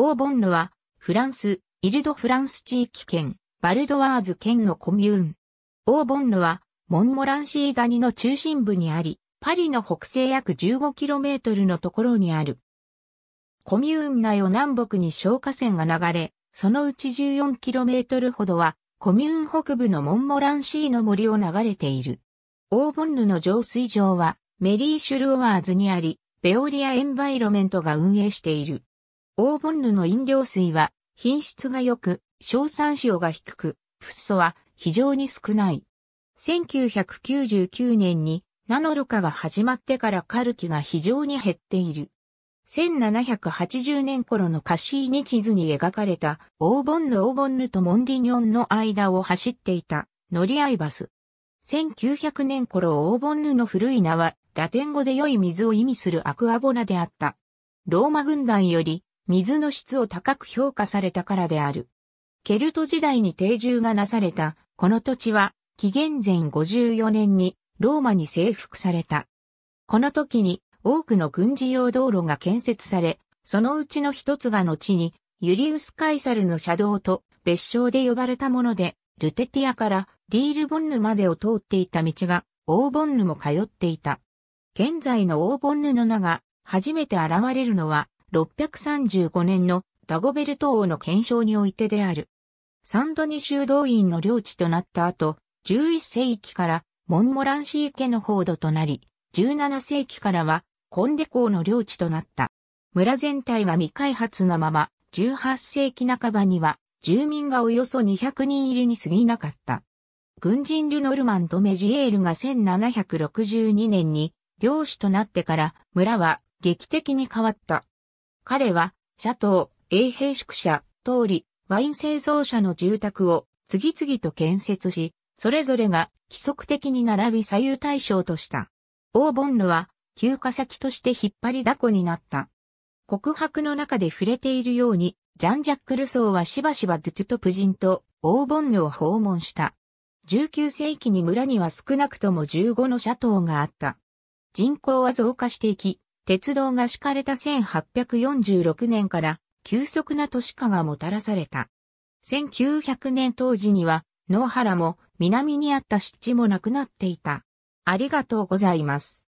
オーボンヌは、フランス、イルドフランス地域圏、バルドワーズ県のコミューン。オーボンヌは、モンモランシーガニの中心部にあり、パリの北西約 15km のところにある。コミューン内を南北に消火線が流れ、そのうち 14km ほどは、コミューン北部のモンモランシーの森を流れている。オーボンヌの浄水場は、メリー・シュルオワーズにあり、ベオリア・エンバイロメントが運営している。オーボンヌの飲料水は品質が良く、硝酸塩が低く、フッ素は非常に少ない。1999年にナノロカが始まってからカルキが非常に減っている。1780年頃のカシーニ地図に描かれたオーボンヌオーボンヌとモンディニョンの間を走っていた乗り合いバス。1900年頃オーボンヌの古い名はラテン語で良い水を意味するアクアボナであった。ローマ軍団より水の質を高く評価されたからである。ケルト時代に定住がなされた、この土地は、紀元前54年にローマに征服された。この時に多くの軍事用道路が建設され、そのうちの一つが後に、ユリウス・カイサルの車道と別称で呼ばれたもので、ルテティアからリールボンヌまでを通っていた道が、オーボンヌも通っていた。現在のオーボンヌの名が初めて現れるのは635年のダゴベルト王の検証においてである。サンドニ修道院の領地となった後、11世紀からモンモランシー家の報道となり、17世紀からはコンデ公の領地となった。村全体が未開発なまま、18世紀半ばには住民がおよそ200人いるに過ぎなかった。軍人ルノルマンとメジエールが1762年に領主となってから村は劇的に変わった。彼は、シャトー、衛兵宿舎、通り、ワイン製造者の住宅を次々と建設し、それぞれが規則的に並び左右対称とした。オーボンヌは休暇先として引っ張りだこになった。告白の中で触れているように、ジャン・ジャック・ルソーはしばしばドゥトゥトプ人とオーボンヌを訪問した。19世紀に村には少なくとも15のシャトーがあった。人口は増加していき、鉄道が敷かれた1846年から急速な都市化がもたらされた。1900年当時には野原も南にあった湿地もなくなっていた。ありがとうございます。